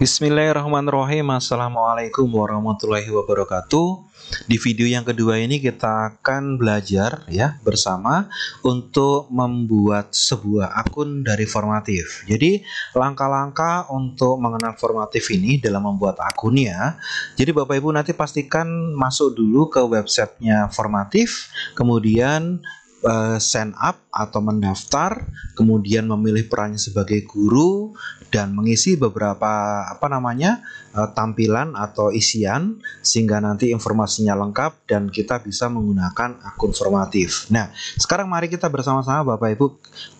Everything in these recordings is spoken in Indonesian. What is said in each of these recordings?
Bismillahirrahmanirrahim Assalamualaikum warahmatullahi wabarakatuh Di video yang kedua ini kita akan belajar ya bersama Untuk membuat sebuah akun dari formatif Jadi langkah-langkah untuk mengenal formatif ini dalam membuat akunnya Jadi Bapak Ibu nanti pastikan masuk dulu ke websitenya formatif Kemudian uh, sign up atau mendaftar, kemudian memilih perannya sebagai guru dan mengisi beberapa apa namanya eh, tampilan atau isian sehingga nanti informasinya lengkap dan kita bisa menggunakan akun formatif. Nah, sekarang mari kita bersama-sama Bapak Ibu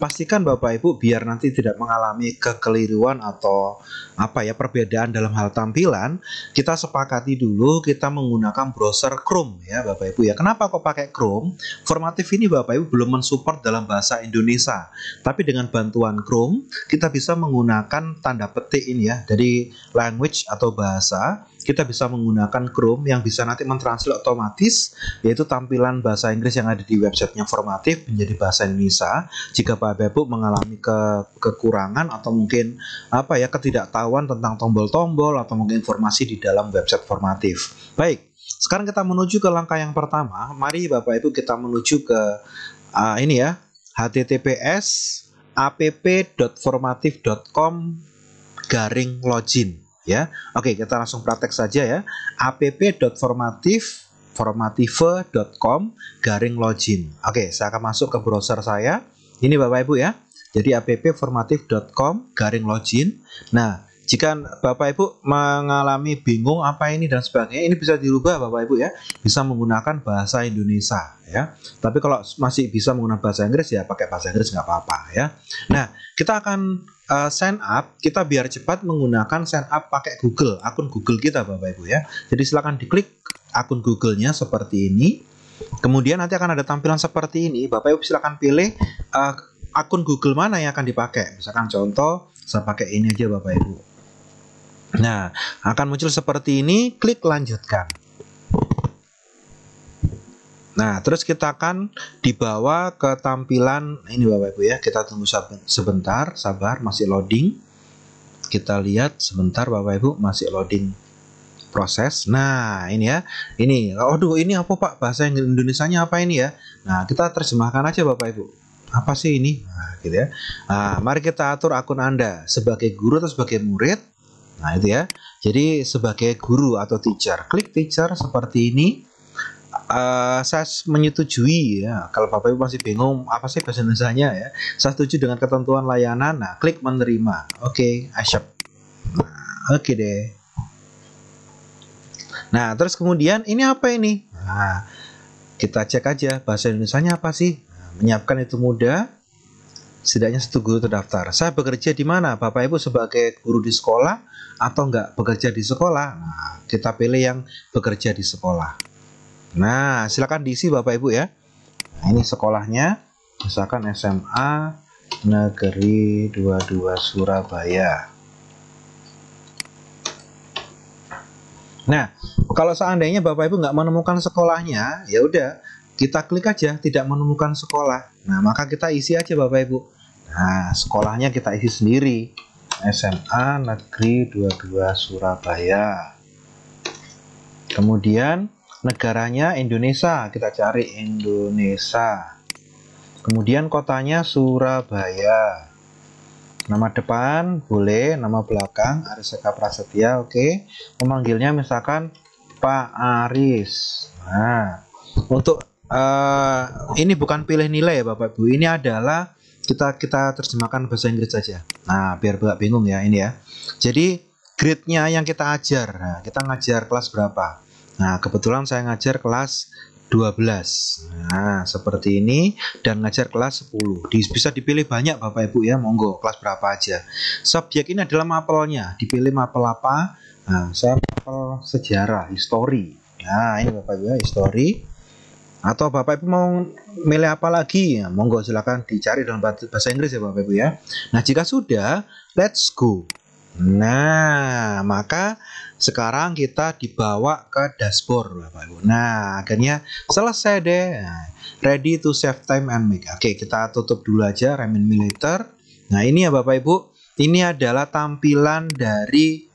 pastikan Bapak Ibu biar nanti tidak mengalami kekeliruan atau apa ya perbedaan dalam hal tampilan, kita sepakati dulu kita menggunakan browser Chrome ya Bapak Ibu ya. Kenapa kok pakai Chrome? Formatif ini Bapak Ibu belum mensupport dalam dalam bahasa Indonesia. Tapi dengan bantuan Chrome, kita bisa menggunakan tanda petik ini ya, dari language atau bahasa, kita bisa menggunakan Chrome yang bisa nanti mentranslate otomatis, yaitu tampilan bahasa Inggris yang ada di websitenya formatif menjadi bahasa Indonesia. Jika bapak Ibu mengalami ke kekurangan atau mungkin apa ya ketidaktahuan tentang tombol-tombol atau mungkin informasi di dalam website formatif. Baik, sekarang kita menuju ke langkah yang pertama. Mari Bapak Ibu kita menuju ke uh, ini ya https app.formatif.com garing login ya. Oke, kita langsung praktek saja ya. app.formatif formative.com garing login. Oke, saya akan masuk ke browser saya. Ini Bapak Ibu ya. Jadi app formatif.com garing login. Nah, jika Bapak Ibu mengalami bingung apa ini dan sebagainya, ini bisa dirubah Bapak Ibu ya, bisa menggunakan bahasa Indonesia ya. Tapi kalau masih bisa menggunakan bahasa Inggris ya pakai bahasa Inggris nggak apa-apa ya. Nah, kita akan uh, sign up, kita biar cepat menggunakan sign up pakai Google, akun Google kita Bapak Ibu ya. Jadi silakan diklik akun Google-nya seperti ini. Kemudian nanti akan ada tampilan seperti ini. Bapak Ibu silakan pilih uh, akun Google mana yang akan dipakai. Misalkan contoh saya pakai ini aja Bapak Ibu. Nah, akan muncul seperti ini, klik lanjutkan. Nah, terus kita akan dibawa ke tampilan ini Bapak Ibu ya. Kita tunggu sebentar, sabar, masih loading. Kita lihat sebentar Bapak Ibu, masih loading proses. Nah, ini ya. Ini, aduh ini apa Pak? Bahasa Indonesianya apa ini ya? Nah, kita terjemahkan aja Bapak Ibu apa sih ini? Nah, gitu ya. Nah, mari kita atur akun Anda sebagai guru atau sebagai murid. Nah, itu ya. Jadi sebagai guru atau teacher, klik teacher seperti ini. Uh, saya menyetujui ya kalau bapak ibu masih bingung apa sih bahasa Indonesianya ya saya setuju dengan ketentuan layanan nah klik menerima oke okay, accept nah, oke okay deh nah terus kemudian ini apa ini nah kita cek aja bahasa Indonesianya apa sih nah, menyiapkan itu mudah setidaknya satu guru terdaftar. Saya bekerja di mana? Bapak Ibu sebagai guru di sekolah atau enggak bekerja di sekolah? Nah, kita pilih yang bekerja di sekolah. Nah, silakan diisi Bapak Ibu ya. Nah, ini sekolahnya, misalkan SMA Negeri 22 Surabaya. Nah, kalau seandainya Bapak Ibu nggak menemukan sekolahnya, ya udah kita klik aja tidak menemukan sekolah. Nah, maka kita isi aja Bapak Ibu. Nah, sekolahnya kita isi sendiri. SMA Negeri 22 Surabaya. Kemudian negaranya Indonesia, kita cari Indonesia. Kemudian kotanya Surabaya. Nama depan boleh, nama belakang Ariseka Prasetya, oke. Okay. Memanggilnya misalkan Pak Aris. Nah, untuk uh, ini bukan pilih nilai ya Bapak Ibu. Ini adalah kita kita terjemahkan bahasa Inggris saja. Nah, biar nggak bingung ya ini ya. Jadi grade-nya yang kita ajar. Nah, kita ngajar kelas berapa? Nah, kebetulan saya ngajar kelas 12. Nah, seperti ini dan ngajar kelas 10. Bisa dipilih banyak Bapak Ibu ya, monggo kelas berapa aja. Subjek ini adalah mapelnya, dipilih mapel apa? Nah, saya mapel sejarah, history. Nah, ini Bapak Ibu ya, history atau Bapak Ibu mau milih apa lagi? Ya, monggo silakan dicari dalam bahasa Inggris ya Bapak Ibu ya. Nah, jika sudah, let's go. Nah, maka sekarang kita dibawa ke dashboard Bapak Ibu. Nah, akhirnya selesai deh. Ready to save time and make. Oke, kita tutup dulu aja Remin Militer. Nah, ini ya Bapak Ibu, ini adalah tampilan dari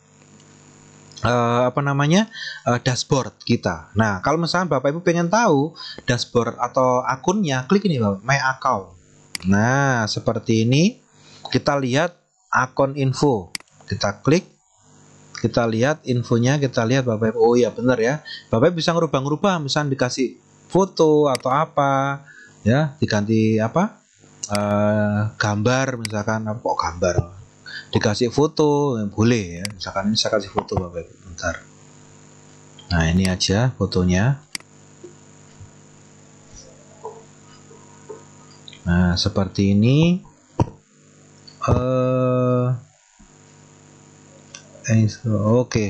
uh, apa namanya uh, dashboard kita. Nah, kalau misalnya Bapak Ibu pengen tahu dashboard atau akunnya, klik ini Bapak, My Account. Nah, seperti ini kita lihat akun info. Kita klik kita lihat infonya, kita lihat Bapak Ibu. Oh iya benar ya. Bapak Ibu bisa ngerubah-ngerubah misalnya dikasih foto atau apa ya, diganti apa? Uh, gambar misalkan apa oh, gambar dikasih foto ya, boleh ya misalkan saya kasih foto bapak ibu bentar nah ini aja fotonya nah seperti ini eh uh, oke okay.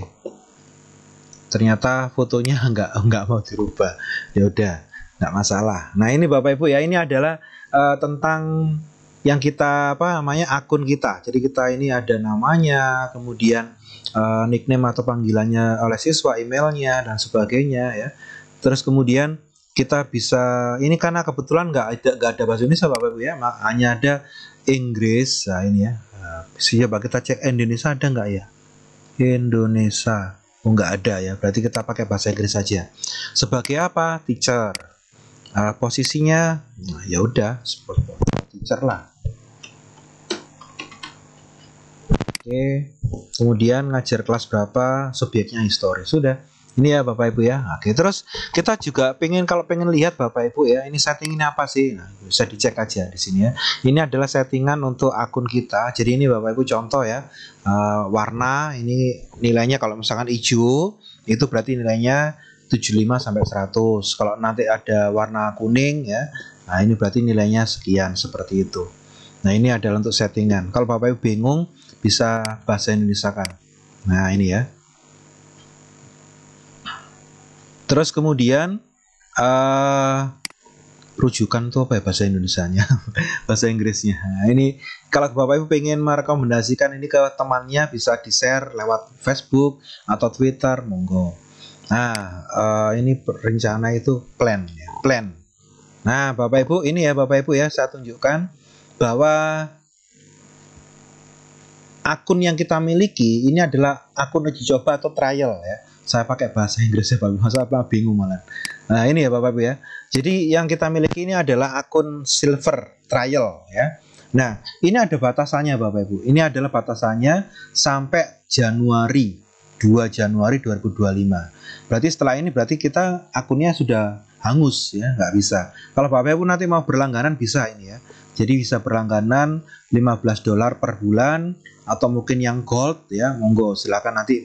ternyata fotonya nggak nggak mau dirubah ya udah nggak masalah nah ini bapak ibu ya ini adalah uh, tentang yang kita apa namanya akun kita. Jadi kita ini ada namanya, kemudian uh, nickname atau panggilannya oleh siswa, emailnya dan sebagainya ya. Terus kemudian kita bisa ini karena kebetulan nggak ada nggak ada bahasa Indonesia bapak ibu ya, hanya ada Inggris. Nah ini ya. Eh, Siapa kita cek eh, Indonesia ada nggak ya? Indonesia. Oh nggak ada ya. Berarti kita pakai bahasa Inggris saja. Sebagai apa? Teacher. Uh, posisinya, nah, ya udah, teacher lah Oke. Kemudian ngajar kelas berapa, subjeknya histori. Sudah. Ini ya Bapak Ibu ya. Oke, terus kita juga pengen kalau pengen lihat Bapak Ibu ya, ini setting ini apa sih? Nah, bisa dicek aja di sini ya. Ini adalah settingan untuk akun kita. Jadi ini Bapak Ibu contoh ya. Uh, warna ini nilainya kalau misalkan hijau itu berarti nilainya 75 sampai 100. Kalau nanti ada warna kuning ya. Nah, ini berarti nilainya sekian seperti itu. Nah ini adalah untuk settingan. Kalau Bapak Ibu bingung bisa bahasa Indonesia kan. Nah ini ya. Terus kemudian uh, rujukan tuh apa ya bahasa Indonesia-nya, bahasa Inggrisnya. Nah, ini kalau Bapak Ibu pengen merekomendasikan ini ke temannya bisa di share lewat Facebook atau Twitter, monggo. Nah uh, ini rencana itu plan ya, plan. Nah Bapak Ibu ini ya Bapak Ibu ya saya tunjukkan bahwa akun yang kita miliki ini adalah akun uji coba atau trial ya. Saya pakai bahasa Inggris ya Bapak, Masa apa bingung malah. Nah, ini ya Bapak Ibu ya. Jadi yang kita miliki ini adalah akun silver trial ya. Nah, ini ada batasannya Bapak Ibu. Ini adalah batasannya sampai Januari 2 Januari 2025. Berarti setelah ini berarti kita akunnya sudah hangus ya, nggak bisa. Kalau Bapak Ibu nanti mau berlangganan bisa ini ya. Jadi bisa berlangganan 15 dolar per bulan atau mungkin yang gold ya monggo silakan nanti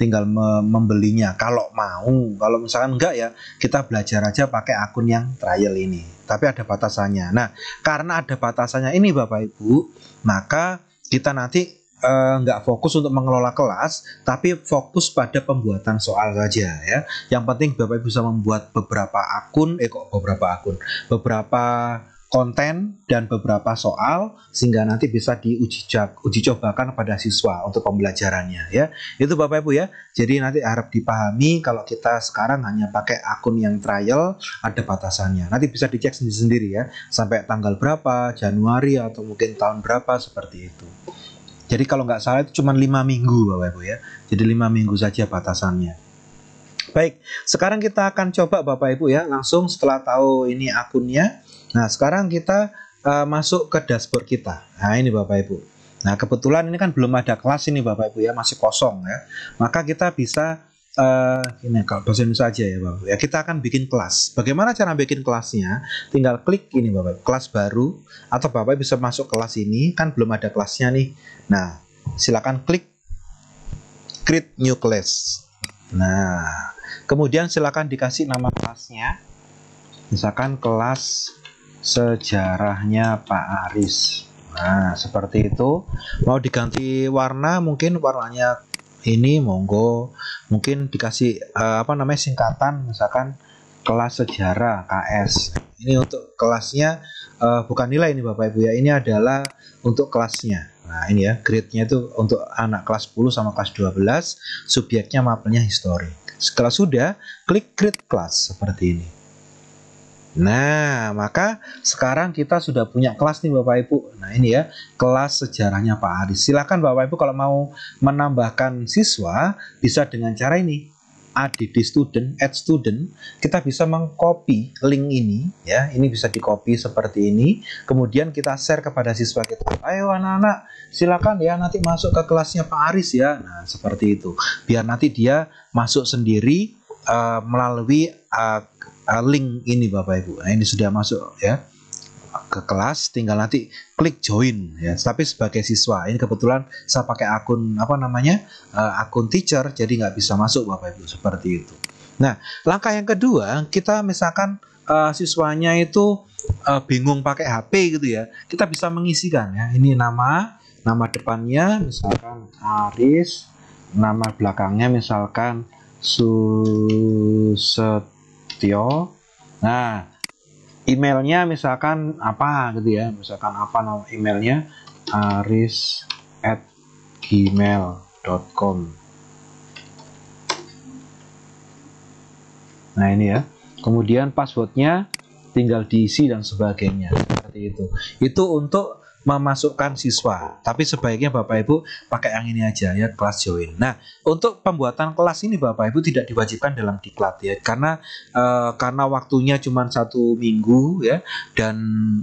tinggal membelinya kalau mau. Kalau misalkan enggak ya kita belajar aja pakai akun yang trial ini. Tapi ada batasannya. Nah, karena ada batasannya ini Bapak Ibu, maka kita nanti eh, nggak fokus untuk mengelola kelas, tapi fokus pada pembuatan soal saja ya. Yang penting Bapak Ibu bisa membuat beberapa akun, eh kok beberapa akun, beberapa konten dan beberapa soal sehingga nanti bisa diuji uji cobakan pada siswa untuk pembelajarannya ya. Itu Bapak Ibu ya. Jadi nanti harap dipahami kalau kita sekarang hanya pakai akun yang trial ada batasannya. Nanti bisa dicek sendiri-sendiri ya sampai tanggal berapa, Januari atau mungkin tahun berapa seperti itu. Jadi kalau nggak salah itu cuma lima minggu Bapak Ibu ya. Jadi lima minggu saja batasannya. Baik, sekarang kita akan coba Bapak Ibu ya langsung setelah tahu ini akunnya Nah, sekarang kita uh, masuk ke dashboard kita. Nah, ini Bapak Ibu. Nah, kebetulan ini kan belum ada kelas ini Bapak Ibu ya, masih kosong ya. Maka kita bisa uh, ini kalau bahasa Indonesia aja ya Bapak ya. Kita akan bikin kelas. Bagaimana cara bikin kelasnya? Tinggal klik ini Bapak Ibu, kelas baru atau Bapak bisa masuk kelas ini kan belum ada kelasnya nih. Nah, silakan klik create new class. Nah, kemudian silakan dikasih nama kelasnya. Misalkan kelas sejarahnya Pak Aris nah seperti itu mau diganti warna mungkin warnanya ini monggo mungkin dikasih uh, apa namanya singkatan misalkan kelas sejarah KS ini untuk kelasnya uh, bukan nilai ini Bapak Ibu ya ini adalah untuk kelasnya nah ini ya grade-nya itu untuk anak kelas 10 sama kelas 12 subjeknya mapelnya history. setelah sudah klik create class seperti ini Nah, maka sekarang kita sudah punya kelas nih Bapak Ibu. Nah, ini ya, kelas sejarahnya Pak Aris. Silakan Bapak Ibu kalau mau menambahkan siswa bisa dengan cara ini. ADD student, add student, kita bisa mengcopy link ini ya. Ini bisa di-copy seperti ini. Kemudian kita share kepada siswa kita. Ayo anak-anak, silakan ya nanti masuk ke kelasnya Pak Aris ya. Nah, seperti itu. Biar nanti dia masuk sendiri uh, melalui uh, Uh, link ini Bapak Ibu. Nah, ini sudah masuk ya ke kelas tinggal nanti klik join ya tapi sebagai siswa ini kebetulan saya pakai akun apa namanya uh, akun teacher jadi nggak bisa masuk bapak ibu seperti itu nah langkah yang kedua kita misalkan uh, siswanya itu uh, bingung pakai HP gitu ya kita bisa mengisikan ya ini nama nama depannya misalkan Aris nama belakangnya misalkan Suset Prasetyo nah emailnya misalkan apa gitu ya misalkan apa nama emailnya aris at gmail.com nah ini ya kemudian passwordnya tinggal diisi dan sebagainya seperti itu itu untuk memasukkan siswa. Tapi sebaiknya Bapak Ibu pakai yang ini aja ya kelas join. Nah, untuk pembuatan kelas ini Bapak Ibu tidak diwajibkan dalam diklat ya karena eh, karena waktunya cuma satu minggu ya dan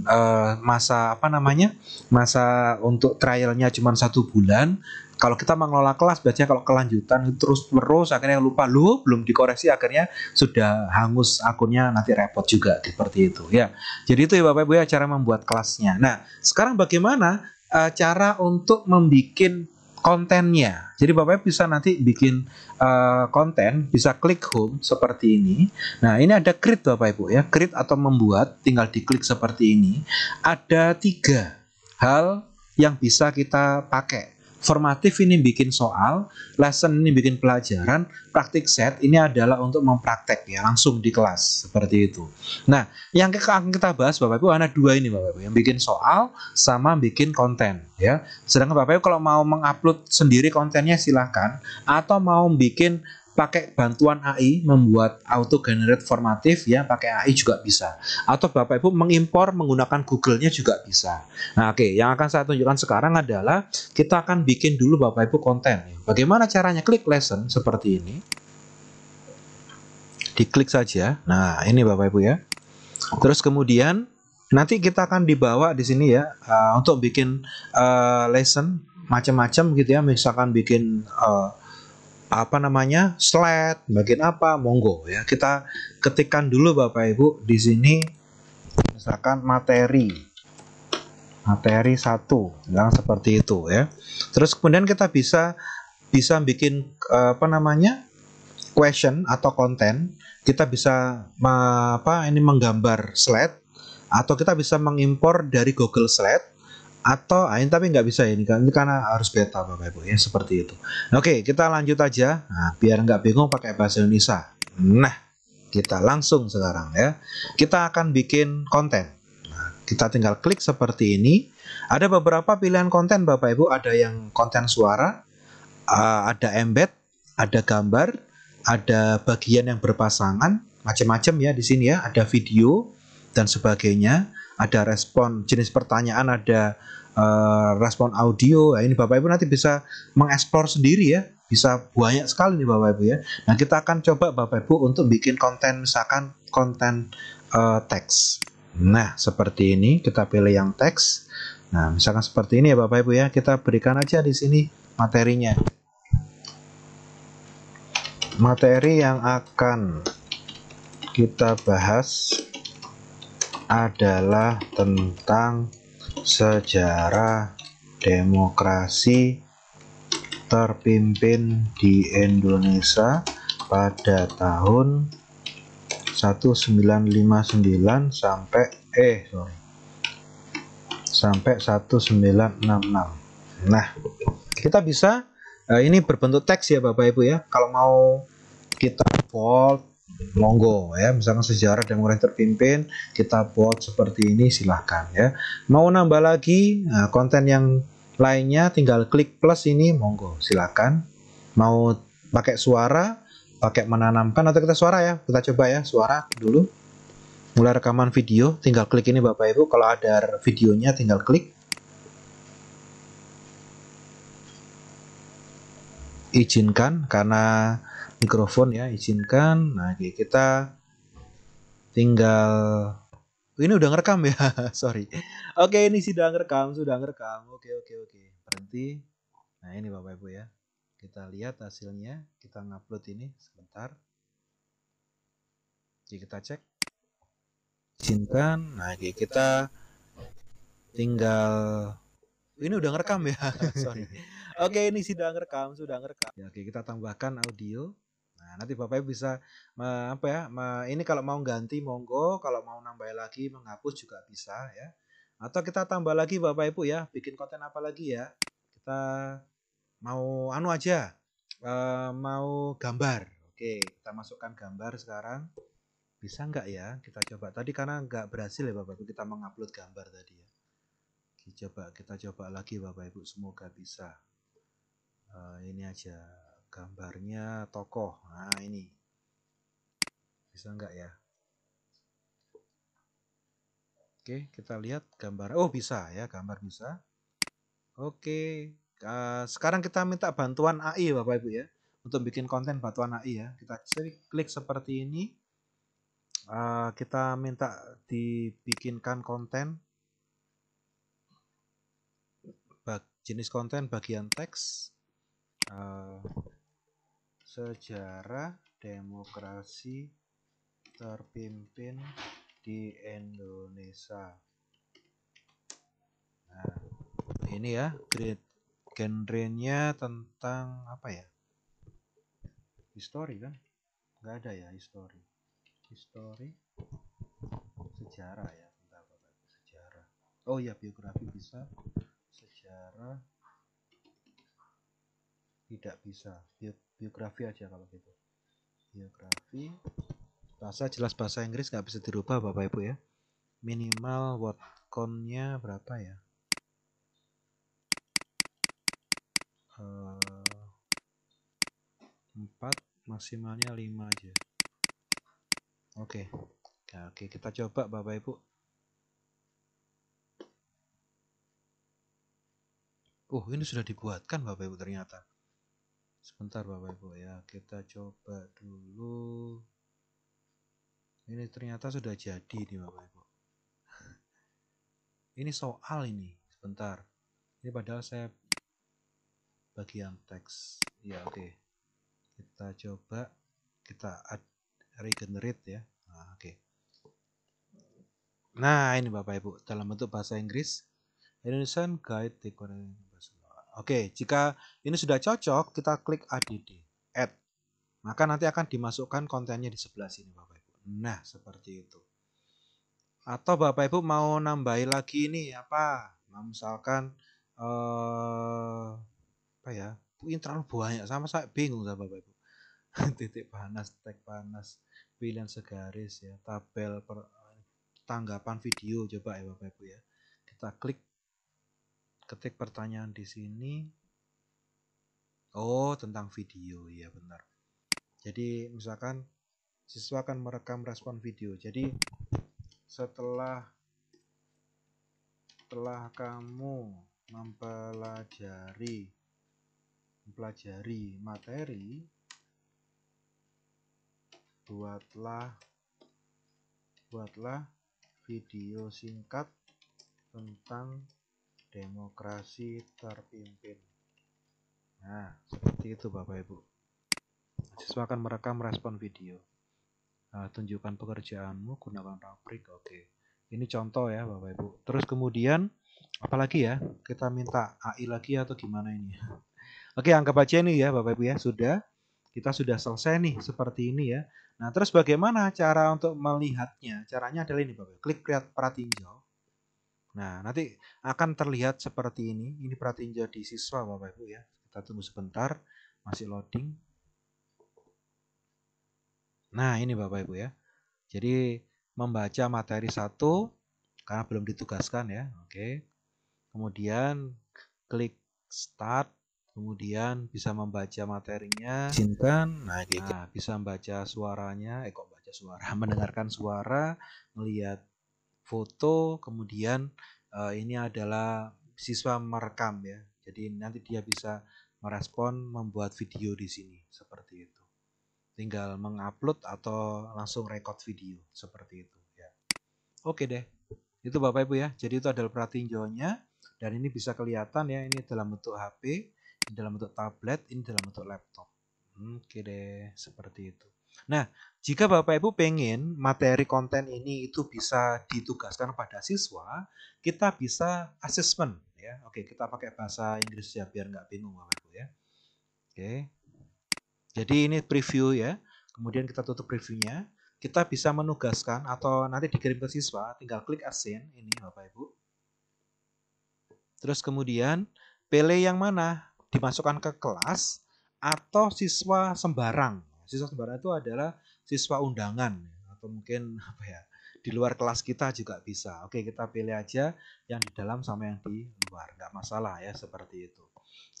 eh, masa apa namanya? masa untuk trialnya cuma satu bulan kalau kita mengelola kelas biasanya kalau kelanjutan terus terus akhirnya lupa lu belum dikoreksi akhirnya sudah hangus akunnya nanti repot juga seperti itu ya jadi itu ya bapak ibu ya cara membuat kelasnya nah sekarang bagaimana uh, cara untuk membuat kontennya jadi bapak ibu bisa nanti bikin uh, konten bisa klik home seperti ini nah ini ada create bapak ibu ya create atau membuat tinggal diklik seperti ini ada tiga hal yang bisa kita pakai formatif ini bikin soal, lesson ini bikin pelajaran, praktik set ini adalah untuk mempraktek ya langsung di kelas seperti itu. Nah, yang akan kita bahas Bapak Ibu ada dua ini Bapak Ibu, yang bikin soal sama bikin konten ya. Sedangkan Bapak Ibu kalau mau mengupload sendiri kontennya silahkan atau mau bikin pakai bantuan AI membuat auto generate formatif ya pakai AI juga bisa atau Bapak Ibu mengimpor menggunakan Google-nya juga bisa. Nah, oke, okay. yang akan saya tunjukkan sekarang adalah kita akan bikin dulu Bapak Ibu konten. Bagaimana caranya? Klik lesson seperti ini. Diklik saja. Nah, ini Bapak Ibu ya. Terus kemudian nanti kita akan dibawa di sini ya uh, untuk bikin uh, lesson macam-macam gitu ya, misalkan bikin uh, apa namanya slide bagian apa monggo ya kita ketikkan dulu bapak ibu di sini misalkan materi materi satu yang seperti itu ya terus kemudian kita bisa bisa bikin eh, apa namanya question atau konten kita bisa apa ini menggambar slide atau kita bisa mengimpor dari Google Slide atau ah, ini tapi nggak bisa ini kan karena harus beta bapak ibu ya seperti itu oke kita lanjut aja nah, biar nggak bingung pakai bahasa Indonesia nah kita langsung sekarang ya kita akan bikin konten nah, kita tinggal klik seperti ini ada beberapa pilihan konten bapak ibu ada yang konten suara ah, ada embed ada gambar ada bagian yang berpasangan macam-macam ya di sini ya ada video dan sebagainya ada respon jenis pertanyaan, ada uh, respon audio. Nah, ini Bapak Ibu nanti bisa mengeksplor sendiri ya. Bisa banyak sekali nih Bapak Ibu ya. Nah, kita akan coba Bapak Ibu untuk bikin konten misalkan konten uh, teks. Nah, seperti ini kita pilih yang teks. Nah, misalkan seperti ini ya Bapak Ibu ya. Kita berikan aja di sini materinya. Materi yang akan kita bahas adalah tentang sejarah demokrasi terpimpin di Indonesia pada tahun 1959 sampai eh sorry sampai 1966 nah kita bisa eh, ini berbentuk teks ya Bapak Ibu ya kalau mau kita bold monggo ya misalkan sejarah dan mulai terpimpin kita buat seperti ini silahkan ya mau nambah lagi nah, konten yang lainnya tinggal klik plus ini monggo silahkan mau pakai suara pakai menanamkan atau kita suara ya kita coba ya suara dulu mulai rekaman video tinggal klik ini bapak ibu kalau ada videonya tinggal klik izinkan karena mikrofon ya izinkan nah oke kita tinggal oh, ini udah ngerekam ya sorry oke ini sudah ngerekam sudah ngerekam oke oke oke berhenti nah ini bapak ibu ya kita lihat hasilnya kita ngupload ini sebentar jadi kita cek izinkan nah oke kita tinggal ini udah ngerekam ya sorry oke ini sudah ngerekam sudah ngerekam ya, oke kita tambahkan audio Nah, nanti Bapak Ibu bisa me, apa ya? Me, ini kalau mau ganti monggo, kalau mau nambah lagi menghapus juga bisa ya. Atau kita tambah lagi Bapak Ibu ya, bikin konten apa lagi ya? Kita mau anu aja. E, mau gambar. Oke, kita masukkan gambar sekarang. Bisa enggak ya? Kita coba tadi karena enggak berhasil ya Bapak Ibu kita mengupload gambar tadi ya. kita coba kita coba lagi Bapak Ibu semoga bisa. E, ini aja gambarnya tokoh nah ini bisa enggak ya oke kita lihat gambar oh bisa ya gambar bisa oke eh, sekarang kita minta bantuan AI ya, Bapak Ibu ya untuk bikin konten bantuan AI ya kita klik seperti ini eh, kita minta dibikinkan konten jenis konten bagian teks eh, Sejarah demokrasi terpimpin di Indonesia. Nah, ini ya genrenya tentang apa ya? History kan? Gak ada ya history. History sejarah ya tentang apa? Sejarah. Oh ya biografi bisa sejarah tidak bisa biografi aja kalau gitu biografi bahasa jelas bahasa Inggris nggak bisa dirubah bapak ibu ya minimal word count berapa ya uh, eh, 4 maksimalnya 5 aja oke okay. Ya, nah, oke okay. kita coba bapak ibu Oh, ini sudah dibuatkan Bapak Ibu ternyata sebentar Bapak Ibu ya kita coba dulu ini ternyata sudah jadi nih Bapak Ibu ini soal ini sebentar ini padahal saya bagian teks ya oke okay. kita coba kita add regenerate ya nah, oke okay. nah ini Bapak Ibu dalam bentuk bahasa Inggris Indonesian Guide to Oke, jika ini sudah cocok, kita klik add, add. Maka nanti akan dimasukkan kontennya di sebelah sini Bapak Ibu. Nah, seperti itu. Atau Bapak Ibu mau nambahin lagi ini apa? Nah, misalkan uh, apa ya? Ini terlalu banyak sama saya bingung sama Bapak Ibu. Titik panas, tag panas, pilihan segaris ya, tabel per, tanggapan video coba ya Bapak Ibu ya. Kita klik ketik pertanyaan di sini. Oh, tentang video ya benar. Jadi misalkan siswa akan merekam respon video. Jadi setelah telah kamu mempelajari mempelajari materi buatlah buatlah video singkat tentang demokrasi terpimpin. Nah, seperti itu Bapak Ibu. Siswa akan merekam respon video. Nah, tunjukkan pekerjaanmu gunakan rubrik. Oke. Ini contoh ya Bapak Ibu. Terus kemudian apalagi ya? Kita minta AI lagi atau gimana ini? Oke, anggap aja ini ya Bapak Ibu ya, sudah kita sudah selesai nih seperti ini ya. Nah, terus bagaimana cara untuk melihatnya? Caranya adalah ini Bapak. Ibu, Klik perhatiin jauh. Nah, nanti akan terlihat seperti ini. Ini perhatiin jadi siswa Bapak Ibu ya. Kita tunggu sebentar, masih loading. Nah, ini Bapak Ibu ya. Jadi membaca materi satu karena belum ditugaskan ya. Oke. Kemudian klik start, kemudian bisa membaca materinya. Simpan. Nah, nah, bisa membaca suaranya, eh kok baca suara, mendengarkan suara, melihat foto, kemudian uh, ini adalah siswa merekam ya. Jadi nanti dia bisa merespon membuat video di sini seperti itu. Tinggal mengupload atau langsung record video seperti itu ya. Oke deh. Itu Bapak Ibu ya. Jadi itu adalah pratinjauannya dan ini bisa kelihatan ya ini dalam bentuk HP, ini dalam bentuk tablet, ini dalam bentuk laptop. Oke deh, seperti itu. Nah, jika Bapak Ibu pengen materi konten ini itu bisa ditugaskan pada siswa, kita bisa assessment ya. Oke, kita pakai bahasa Inggris ya biar nggak bingung Bapak Ibu ya. Oke. Jadi ini preview ya. Kemudian kita tutup previewnya. Kita bisa menugaskan atau nanti dikirim ke siswa, tinggal klik assign ini Bapak Ibu. Terus kemudian pilih yang mana, dimasukkan ke kelas atau siswa sembarang Siswa sembarangan itu adalah siswa undangan atau mungkin apa ya di luar kelas kita juga bisa. Oke, kita pilih aja yang di dalam sama yang di luar. Nggak masalah ya seperti itu.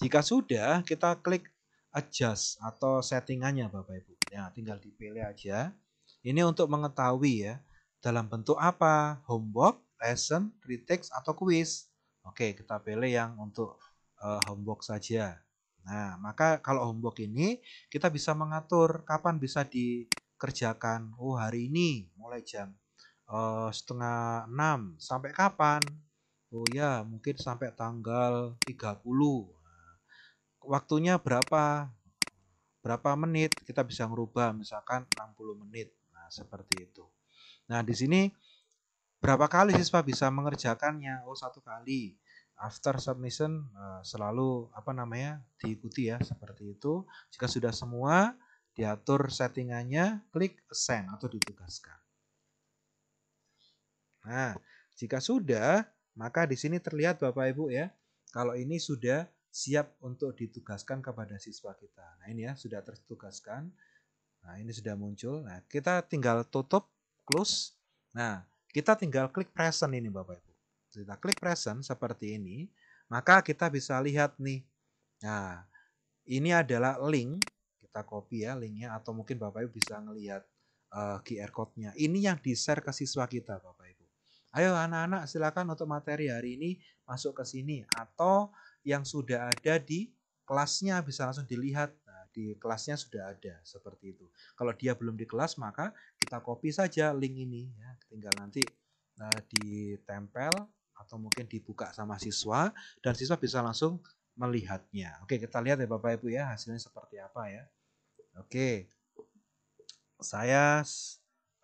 Jika sudah, kita klik adjust atau settingannya Bapak Ibu. Ya, tinggal dipilih aja. Ini untuk mengetahui ya dalam bentuk apa? Homework, lesson, retake atau quiz. Oke, kita pilih yang untuk uh, homework saja. Nah, maka kalau homework ini kita bisa mengatur kapan bisa dikerjakan. Oh, hari ini mulai jam uh, setengah enam sampai kapan? Oh ya, mungkin sampai tanggal 30. Nah, waktunya berapa? Berapa menit kita bisa merubah misalkan 60 menit. Nah, seperti itu. Nah, di sini berapa kali siswa bisa mengerjakannya? Oh, satu kali after submission uh, selalu apa namanya diikuti ya seperti itu. Jika sudah semua diatur settingannya, klik send atau ditugaskan. Nah, jika sudah, maka di sini terlihat Bapak Ibu ya, kalau ini sudah siap untuk ditugaskan kepada siswa kita. Nah, ini ya sudah tertugaskan. Nah, ini sudah muncul. Nah, kita tinggal tutup, close. Nah, kita tinggal klik present ini Bapak Ibu kita klik present seperti ini, maka kita bisa lihat nih. Nah, ini adalah link, kita copy ya linknya, atau mungkin Bapak Ibu bisa melihat uh, eh, QR code-nya. Ini yang di-share ke siswa kita Bapak Ibu. Ayo anak-anak silakan untuk materi hari ini masuk ke sini. Atau yang sudah ada di kelasnya bisa langsung dilihat. Nah, di kelasnya sudah ada seperti itu. Kalau dia belum di kelas maka kita copy saja link ini. Ya. Tinggal nanti uh, ditempel atau mungkin dibuka sama siswa dan siswa bisa langsung melihatnya. Oke, kita lihat ya Bapak Ibu ya hasilnya seperti apa ya. Oke. Saya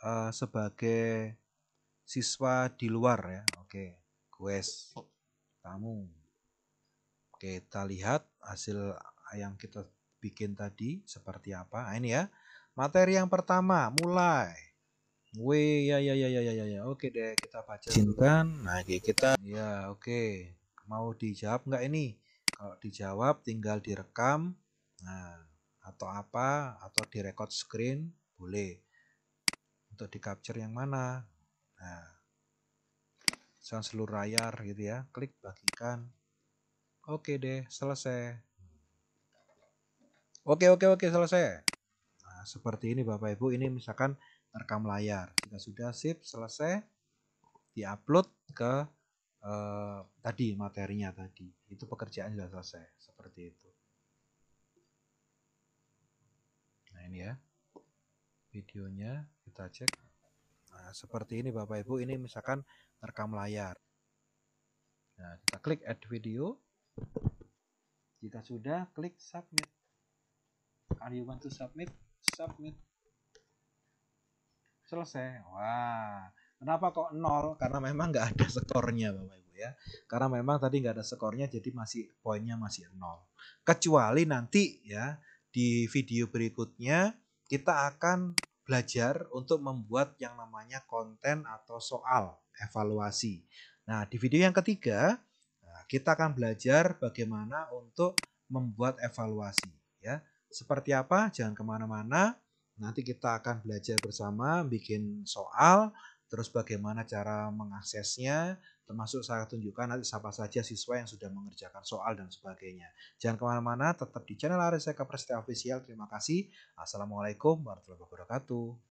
uh, sebagai siswa di luar ya. Oke, quest tamu. Oke, kita lihat hasil yang kita bikin tadi seperti apa. Nah, ini ya. Materi yang pertama, mulai. W ya ya ya ya ya ya ya. Oke deh kita baca dulu nah, Nah kita ya oke. Mau dijawab nggak ini? Kalau dijawab tinggal direkam. Nah atau apa atau direcord screen boleh. Untuk di capture yang mana? Nah seluruh layar gitu ya. Klik bagikan. Oke deh selesai. Oke oke oke selesai. Nah seperti ini Bapak Ibu ini misalkan rekam layar. Jika sudah sip selesai diupload ke eh, tadi materinya tadi. Itu pekerjaan sudah selesai seperti itu. Nah ini ya videonya kita cek. Nah, seperti ini Bapak Ibu ini misalkan rekam layar. Nah, kita klik add video. Jika sudah, klik submit. Are you want to submit? Submit selesai wah kenapa kok nol karena memang nggak ada skornya bapak ibu ya karena memang tadi nggak ada skornya jadi masih poinnya masih nol kecuali nanti ya di video berikutnya kita akan belajar untuk membuat yang namanya konten atau soal evaluasi nah di video yang ketiga nah, kita akan belajar bagaimana untuk membuat evaluasi ya seperti apa jangan kemana-mana Nanti kita akan belajar bersama bikin soal, terus bagaimana cara mengaksesnya, termasuk saya tunjukkan nanti siapa saja siswa yang sudah mengerjakan soal dan sebagainya. Jangan kemana-mana, tetap di channel Ariseka Presti Official. Terima kasih. Assalamualaikum warahmatullahi wabarakatuh.